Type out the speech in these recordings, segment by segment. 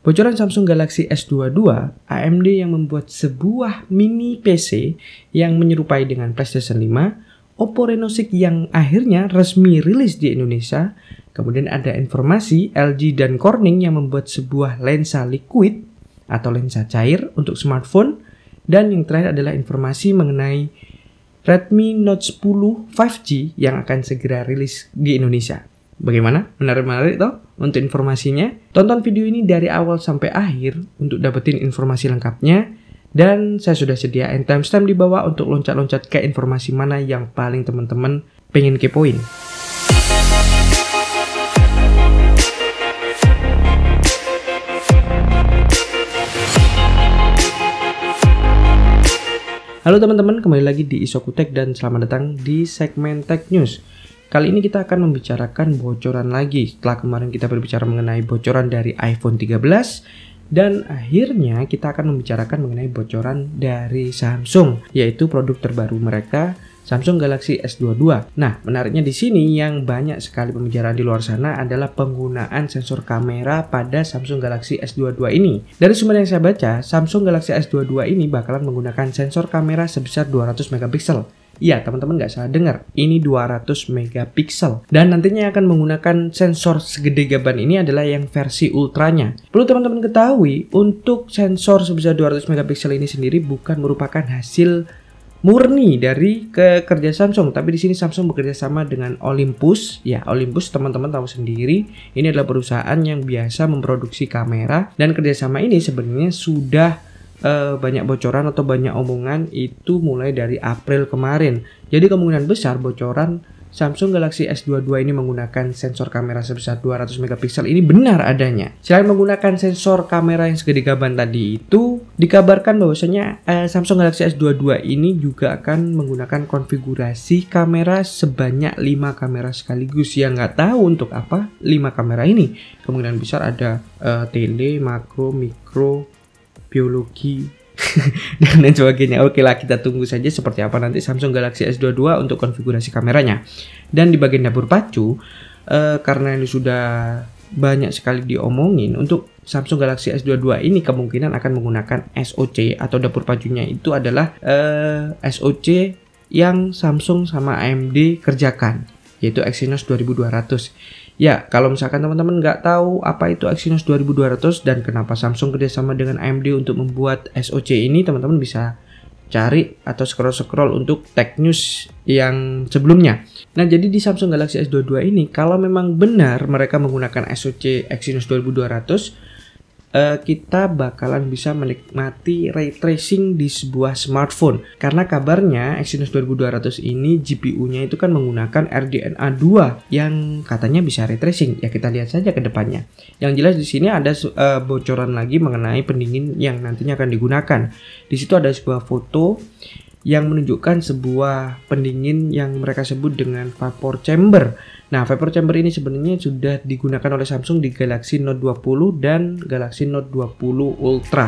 Bocoran Samsung Galaxy S22, AMD yang membuat sebuah mini PC yang menyerupai dengan PlayStation 5, Oppo Reno 6 yang akhirnya resmi rilis di Indonesia, kemudian ada informasi LG dan Corning yang membuat sebuah lensa liquid atau lensa cair untuk smartphone, dan yang terakhir adalah informasi mengenai Redmi Note 10 5G yang akan segera rilis di Indonesia. Bagaimana? Menarik-menarik toh? Untuk informasinya, tonton video ini dari awal sampai akhir untuk dapetin informasi lengkapnya. Dan saya sudah sediain timestamp di bawah untuk loncat-loncat ke informasi mana yang paling teman-teman pengen kepoin. Halo teman-teman, kembali lagi di Isokutek dan selamat datang di segmen Tech News. Kali ini kita akan membicarakan bocoran lagi. Setelah kemarin kita berbicara mengenai bocoran dari iPhone 13 dan akhirnya kita akan membicarakan mengenai bocoran dari Samsung yaitu produk terbaru mereka Samsung Galaxy S22. Nah, menariknya di sini yang banyak sekali pembicaraan di luar sana adalah penggunaan sensor kamera pada Samsung Galaxy S22 ini. Dari sumber yang saya baca, Samsung Galaxy S22 ini bakalan menggunakan sensor kamera sebesar 200 megapiksel Iya, teman-teman nggak salah dengar. Ini 200 megapiksel dan nantinya akan menggunakan sensor segede gaban ini adalah yang versi ultranya. Perlu teman-teman ketahui, untuk sensor sebesar 200 megapiksel ini sendiri bukan merupakan hasil murni dari kerja Samsung tapi di sini Samsung bekerja sama dengan Olympus ya Olympus teman-teman tahu sendiri ini adalah perusahaan yang biasa memproduksi kamera dan kerjasama ini sebenarnya sudah uh, banyak bocoran atau banyak omongan itu mulai dari April kemarin. Jadi kemungkinan besar bocoran Samsung Galaxy S22 ini menggunakan sensor kamera sebesar 200 megapiksel ini benar adanya. Selain menggunakan sensor kamera yang segede gaban tadi itu, dikabarkan bahwasanya eh, Samsung Galaxy S22 ini juga akan menggunakan konfigurasi kamera sebanyak 5 kamera sekaligus. Yang nggak tahu untuk apa 5 kamera ini. Kemungkinan besar ada eh, tele, makro, mikro, biologi dan lain sebagainya. Oke lah kita tunggu saja seperti apa nanti Samsung Galaxy S22 untuk konfigurasi kameranya. Dan di bagian dapur pacu eh, karena ini sudah banyak sekali diomongin untuk Samsung Galaxy S22 ini kemungkinan akan menggunakan SoC atau dapur pacunya itu adalah eh, SoC yang Samsung sama AMD kerjakan yaitu Exynos 2200 Ya, kalau misalkan teman-teman nggak tahu apa itu Exynos 2200 dan kenapa Samsung kerjasama dengan AMD untuk membuat SoC ini, teman-teman bisa cari atau scroll-scroll untuk tech news yang sebelumnya. Nah, jadi di Samsung Galaxy S22 ini, kalau memang benar mereka menggunakan SoC Exynos 2200, uh, kita bakalan bisa menikmati ray tracing di sebuah smartphone. Karena kabarnya Exynos 2200 ini GPU-nya itu kan menggunakan RDNA 2 yang katanya bisa ray tracing. Ya kita lihat saja ke depannya. Yang jelas di sini ada uh, bocoran lagi mengenai pendingin yang nantinya akan digunakan. Di situ ada sebuah foto yang menunjukkan sebuah pendingin yang mereka sebut dengan vapor chamber. Nah, vapor chamber ini sebenarnya sudah digunakan oleh Samsung di Galaxy Note 20 dan Galaxy Note 20 Ultra.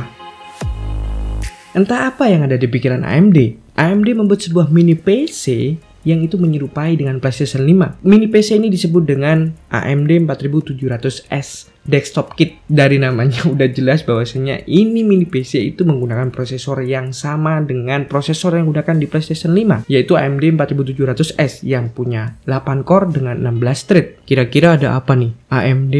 Entah apa yang ada di pikiran AMD. AMD membuat sebuah mini PC yang itu menyerupai dengan PlayStation 5. Mini PC ini disebut dengan AMD 4700S Desktop Kit. Dari namanya udah jelas bahwasanya ini mini PC itu menggunakan prosesor yang sama dengan prosesor yang digunakan di PlayStation 5, yaitu AMD 4700S yang punya 8 core dengan 16 thread. Kira-kira ada apa nih AMD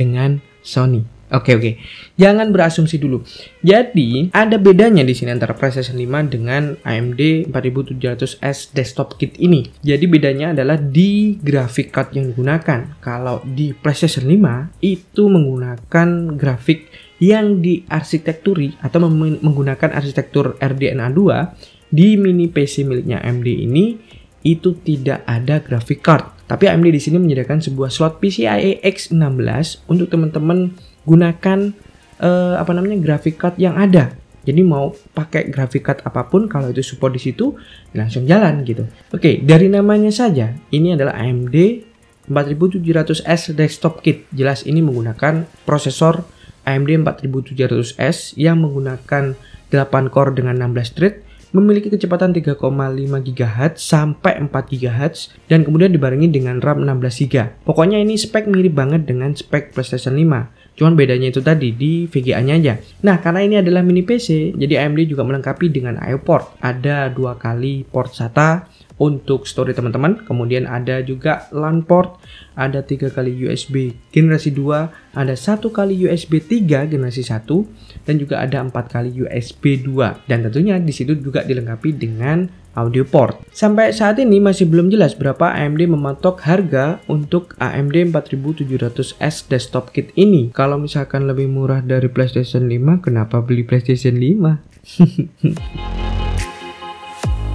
dengan Sony? Oke okay, oke. Okay. Jangan berasumsi dulu. Jadi, ada bedanya di sini antara PlayStation 5 dengan AMD 4700S desktop kit ini. Jadi bedanya adalah di grafik card yang digunakan. Kalau di PlayStation 5 itu menggunakan grafik yang di diarsitekturi atau menggunakan arsitektur RDNA 2 di mini PC miliknya AMD ini itu tidak ada grafik card. Tapi AMD di sini menyediakan sebuah slot PCIe X16 untuk teman-teman gunakan uh, apa namanya graphic card yang ada. Jadi mau pakai graphic card apapun kalau itu support di situ langsung jalan gitu. Oke, dari namanya saja ini adalah AMD 4700S desktop kit. Jelas ini menggunakan prosesor AMD 4700S yang menggunakan 8 core dengan 16 thread memiliki kecepatan 3,5 GHz sampai 4 GHz dan kemudian dibarengi dengan RAM 16 GB. Pokoknya ini spek mirip banget dengan spek PlayStation 5. Cuman bedanya itu tadi di VGA-nya aja. Nah, karena ini adalah mini PC, jadi AMD juga melengkapi dengan IO port. Ada dua kali port SATA untuk story teman-teman. Kemudian ada juga LAN port, ada tiga kali USB generasi 2, ada satu kali USB 3 generasi 1, dan juga ada empat kali USB 2. Dan tentunya di situ juga dilengkapi dengan audio port. Sampai saat ini masih belum jelas berapa AMD mematok harga untuk AMD 4700S desktop kit ini. Kalau misalkan lebih murah dari PlayStation 5, kenapa beli PlayStation 5?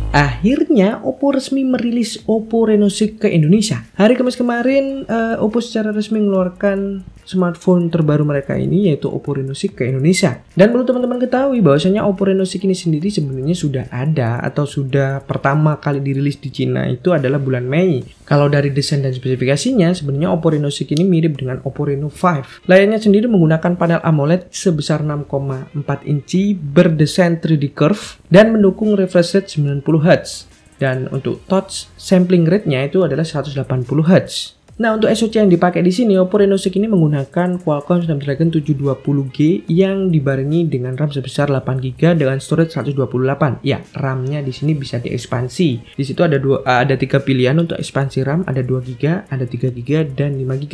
Akhirnya Oppo resmi merilis Oppo Reno 6 ke Indonesia. Hari Kamis kemarin uh, Oppo secara resmi mengeluarkan smartphone terbaru mereka ini yaitu Oppo Reno 6 ke Indonesia. Dan perlu teman-teman ketahui bahwasanya Oppo Reno 6 ini sendiri sebenarnya sudah ada atau sudah pertama kali dirilis di Cina itu adalah bulan Mei. Kalau dari desain dan spesifikasinya sebenarnya Oppo Reno 6 ini mirip dengan Oppo Reno 5. Layarnya sendiri menggunakan panel AMOLED sebesar 6,4 inci berdesain 3D curve dan mendukung refresh rate 90 Hz dan untuk touch sampling rate-nya itu adalah 180 Hz. Nah, untuk SoC yang dipakai di sini, Oppo Reno6 ini menggunakan Qualcomm Snapdragon 720G yang dibarengi dengan RAM sebesar 8GB dengan storage 128. Ya, RAM-nya di sini bisa diekspansi. Di situ ada dua eh, ada tiga pilihan untuk ekspansi RAM, ada 2GB, ada 3GB dan 5GB.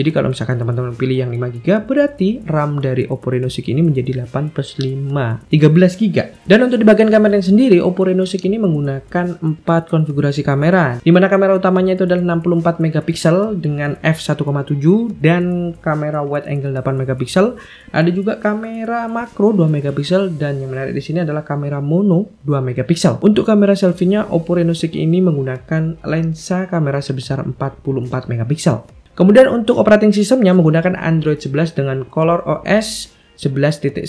Jadi kalau misalkan teman-teman pilih yang 5GB, berarti RAM dari Oppo Reno6 ini menjadi 8 plus 5, 13GB. Dan untuk di bagian kamera yang sendiri, Oppo Reno6 ini menggunakan 4 konfigurasi kamera, di mana kamera utamanya itu adalah 64 MP dengan f 1,7 dan kamera wide angle 8 megapiksel. Ada juga kamera makro 2 megapiksel dan yang menarik di sini adalah kamera mono 2 megapiksel. Untuk kamera selfie Oppo Reno 6 ini menggunakan lensa kamera sebesar 44 megapiksel. Kemudian untuk operating sistemnya menggunakan Android 11 dengan Color OS 11.1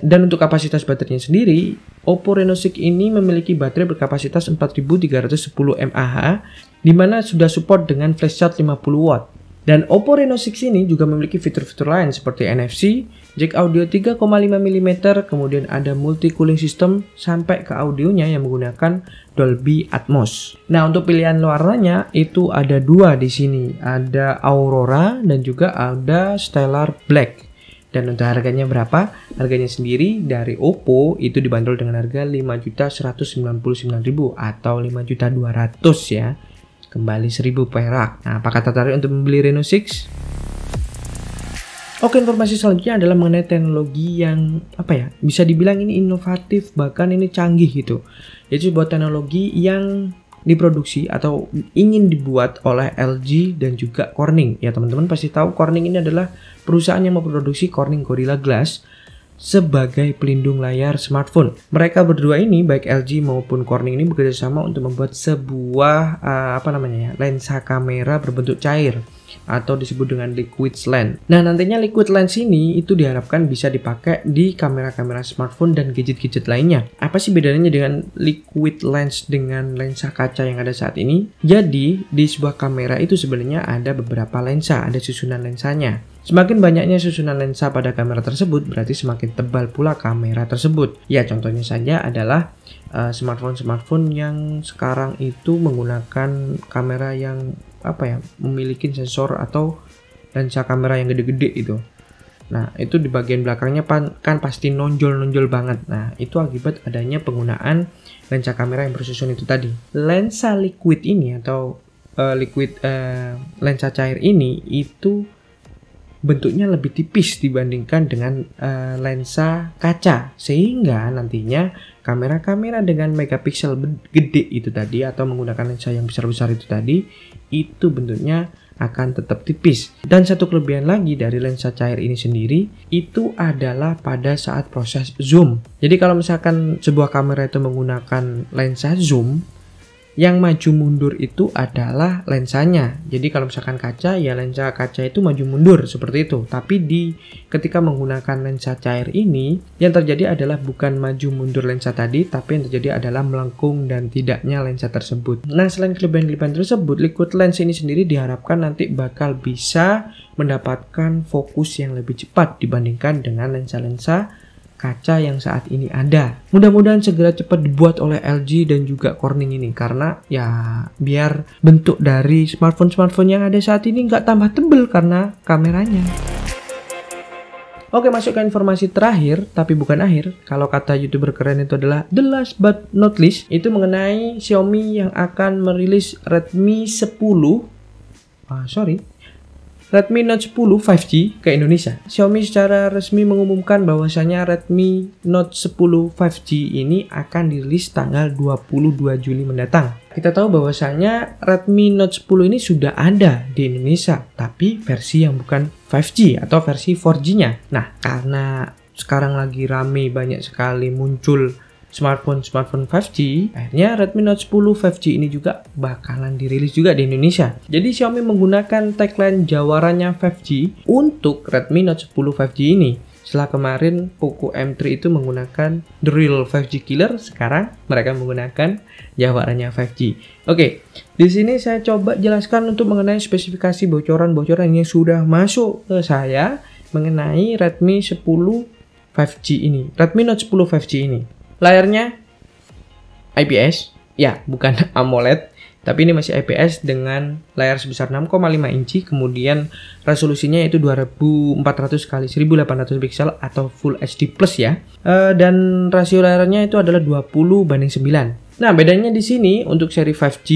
dan untuk kapasitas baterainya sendiri, Oppo Reno 6 ini memiliki baterai berkapasitas 4310 mAh, di mana sudah support dengan flash charge 50 watt. Dan Oppo Reno 6 ini juga memiliki fitur-fitur lain seperti NFC, jack audio 3,5 mm, kemudian ada multi cooling system sampai ke audionya yang menggunakan Dolby Atmos. Nah, untuk pilihan warnanya itu ada dua di sini, ada Aurora dan juga ada Stellar Black. Dan untuk harganya berapa? Harganya sendiri dari Oppo itu dibanderol dengan harga 5.199.000 atau 5.200 ya. Kembali 1.000 perak. Nah, apakah tertarik untuk membeli Reno 6? Oke, informasi selanjutnya adalah mengenai teknologi yang apa ya? Bisa dibilang ini inovatif, bahkan ini canggih gitu. Yaitu buat teknologi yang diproduksi atau ingin dibuat oleh LG dan juga Corning. Ya teman-teman pasti tahu Corning ini adalah perusahaan yang memproduksi Corning Gorilla Glass sebagai pelindung layar smartphone. Mereka berdua ini baik LG maupun Corning ini bekerja sama untuk membuat sebuah uh, apa namanya ya, lensa kamera berbentuk cair atau disebut dengan liquid lens. Nah, nantinya liquid lens ini itu diharapkan bisa dipakai di kamera-kamera smartphone dan gadget-gadget lainnya. Apa sih bedanya dengan liquid lens dengan lensa kaca yang ada saat ini? Jadi, di sebuah kamera itu sebenarnya ada beberapa lensa, ada susunan lensanya. Semakin banyaknya susunan lensa pada kamera tersebut, berarti semakin tebal pula kamera tersebut. Ya, contohnya saja adalah smartphone-smartphone eh, yang sekarang itu menggunakan kamera yang apa ya memiliki sensor atau lensa kamera yang gede-gede itu. Nah itu di bagian belakangnya pan, kan pasti nonjol-nonjol banget. Nah itu akibat adanya penggunaan lensa kamera yang bersusun itu tadi. Lensa liquid ini atau uh, liquid uh, lensa cair ini itu bentuknya lebih tipis dibandingkan dengan uh, lensa kaca sehingga nantinya kamera-kamera dengan megapiksel gede itu tadi atau menggunakan lensa yang besar-besar itu tadi itu bentuknya akan tetap tipis. Dan satu kelebihan lagi dari lensa cair ini sendiri itu adalah pada saat proses zoom. Jadi kalau misalkan sebuah kamera itu menggunakan lensa zoom yang maju mundur itu adalah lensanya. Jadi kalau misalkan kaca ya lensa kaca itu maju mundur seperti itu. Tapi di ketika menggunakan lensa cair ini yang terjadi adalah bukan maju mundur lensa tadi tapi yang terjadi adalah melengkung dan tidaknya lensa tersebut. Nah, selain kelebihan-kelebihan tersebut, liquid lens ini sendiri diharapkan nanti bakal bisa mendapatkan fokus yang lebih cepat dibandingkan dengan lensa-lensa kaca yang saat ini ada. Mudah-mudahan segera cepat dibuat oleh LG dan juga Corning ini karena ya biar bentuk dari smartphone-smartphone yang ada saat ini nggak tambah tebel karena kameranya. Oke masuk ke informasi terakhir tapi bukan akhir kalau kata youtuber keren itu adalah the last but not least itu mengenai Xiaomi yang akan merilis Redmi 10 ah, sorry Redmi Note 10 5G ke Indonesia. Xiaomi secara resmi mengumumkan bahwasannya Redmi Note 10 5G ini akan dirilis tanggal 22 Juli mendatang. Kita tahu bahwasanya Redmi Note 10 ini sudah ada di Indonesia, tapi versi yang bukan 5G atau versi 4G-nya. Nah, karena sekarang lagi rame banyak sekali muncul smartphone smartphone 5G, akhirnya Redmi Note 10 5G ini juga bakalan dirilis juga di Indonesia. Jadi Xiaomi menggunakan tagline jawarannya 5G untuk Redmi Note 10 5G ini. Setelah kemarin Poco M3 itu menggunakan The Real 5G Killer, sekarang mereka menggunakan jawarannya 5G. Oke, okay, di sini saya coba jelaskan untuk mengenai spesifikasi bocoran-bocoran yang sudah masuk ke saya mengenai Redmi 10 5G ini, Redmi Note 10 5G ini. Layarnya IPS, ya bukan AMOLED, tapi ini masih IPS dengan layar sebesar 6,5 inci, kemudian resolusinya itu 2400 kali 1800 pixel atau Full HD Plus ya. E, dan rasio layarnya itu adalah 20 banding 9. Nah, bedanya di sini untuk seri 5G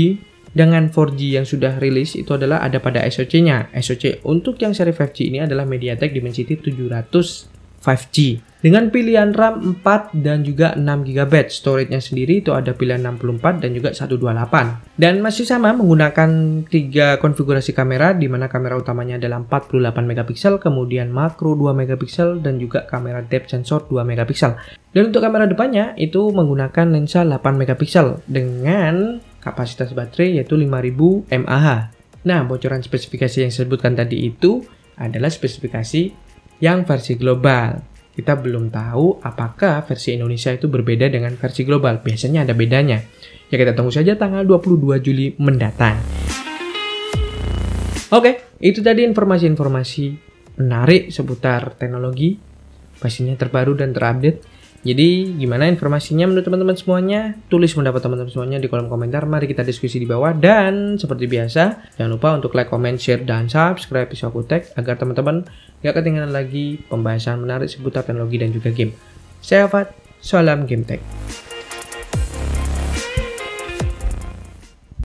dengan 4G yang sudah rilis itu adalah ada pada SoC-nya. SoC untuk yang seri 5G ini adalah MediaTek Dimensity 700 5G dengan pilihan RAM 4 dan juga 6 GB. Storage-nya sendiri itu ada pilihan 64 dan juga 128. Dan masih sama menggunakan tiga konfigurasi kamera di mana kamera utamanya adalah 48 megapiksel, kemudian makro 2 megapiksel dan juga kamera depth sensor 2 megapiksel. Dan untuk kamera depannya itu menggunakan lensa 8 megapiksel dengan kapasitas baterai yaitu 5000 mAh. Nah, bocoran spesifikasi yang disebutkan tadi itu adalah spesifikasi yang versi global. Kita belum tahu apakah versi Indonesia itu berbeda dengan versi global. Biasanya ada bedanya. Ya kita tunggu saja tanggal 22 Juli mendatang. Oke, itu tadi informasi-informasi menarik seputar teknologi, pastinya terbaru dan terupdate. Jadi gimana informasinya menurut teman-teman semuanya? Tulis pendapat teman-teman semuanya di kolom komentar. Mari kita diskusi di bawah. Dan seperti biasa, jangan lupa untuk like, comment, share, dan subscribe di Tech agar teman-teman gak ketinggalan lagi pembahasan menarik seputar teknologi dan juga game. Saya Fat, salam Game Tech.